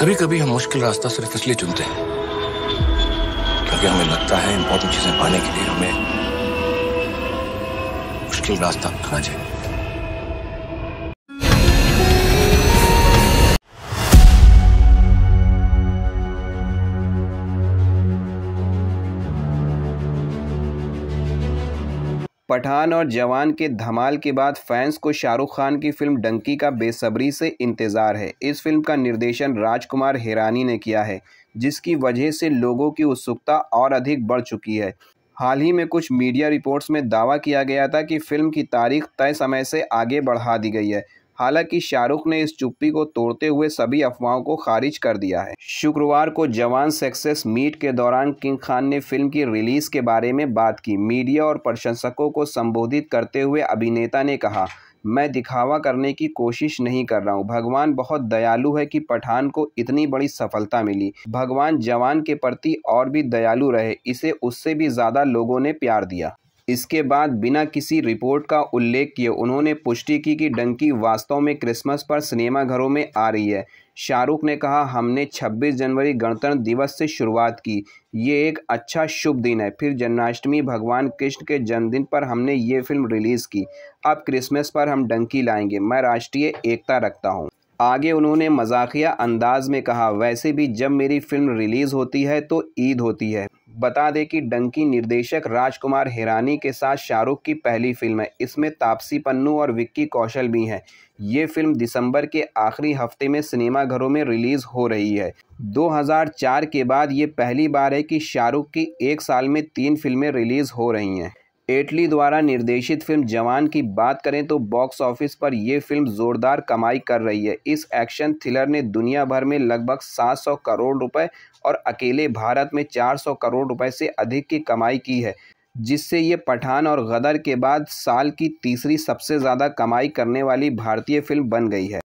कभी कभी हम मुश्किल रास्ता सिर्फ इसलिए चुनते हैं क्योंकि हमें लगता है इंपॉर्टेंट चीजें पाने के लिए हमें मुश्किल रास्ता अपनाना चाहिए पठान और जवान के धमाल के बाद फैंस को शाहरुख खान की फिल्म डंकी का बेसब्री से इंतज़ार है इस फिल्म का निर्देशन राजकुमार हिरानी ने किया है जिसकी वजह से लोगों की उत्सुकता और अधिक बढ़ चुकी है हाल ही में कुछ मीडिया रिपोर्ट्स में दावा किया गया था कि फिल्म की तारीख तय समय से आगे बढ़ा दी गई है हालांकि शाहरुख ने इस चुप्पी को तोड़ते हुए सभी अफवाहों को खारिज कर दिया है शुक्रवार को जवान सक्सेस मीट के दौरान किंग खान ने फिल्म की रिलीज के बारे में बात की मीडिया और प्रशंसकों को संबोधित करते हुए अभिनेता ने कहा मैं दिखावा करने की कोशिश नहीं कर रहा हूँ भगवान बहुत दयालु है कि पठान को इतनी बड़ी सफलता मिली भगवान जवान के प्रति और भी दयालु रहे इसे उससे भी ज़्यादा लोगों ने प्यार दिया इसके बाद बिना किसी रिपोर्ट का उल्लेख किए उन्होंने पुष्टि की कि डंकी वास्तव में क्रिसमस पर सिनेमाघरों में आ रही है शाहरुख ने कहा हमने 26 जनवरी गणतंत्र दिवस से शुरुआत की ये एक अच्छा शुभ दिन है फिर जन्माष्टमी भगवान कृष्ण के जन्मदिन पर हमने ये फिल्म रिलीज़ की अब क्रिसमस पर हम डंकी लाएंगे मैं राष्ट्रीय एकता रखता हूँ आगे उन्होंने मजाकिया अंदाज में कहा वैसे भी जब मेरी फिल्म रिलीज़ होती है तो ईद होती है बता दें कि डंकी निर्देशक राजकुमार हिरानी के साथ शाहरुख की पहली फिल्म है इसमें तापसी पन्नू और विक्की कौशल भी हैं ये फिल्म दिसंबर के आखिरी हफ्ते में सिनेमाघरों में रिलीज़ हो रही है 2004 के बाद ये पहली बार है कि शाहरुख की एक साल में तीन फिल्में रिलीज़ हो रही हैं एटली द्वारा निर्देशित फिल्म जवान की बात करें तो बॉक्स ऑफिस पर यह फिल्म जोरदार कमाई कर रही है इस एक्शन थ्रिलर ने दुनिया भर में लगभग 700 करोड़ रुपए और अकेले भारत में 400 करोड़ रुपए से अधिक की कमाई की है जिससे ये पठान और गदर के बाद साल की तीसरी सबसे ज़्यादा कमाई करने वाली भारतीय फिल्म बन गई है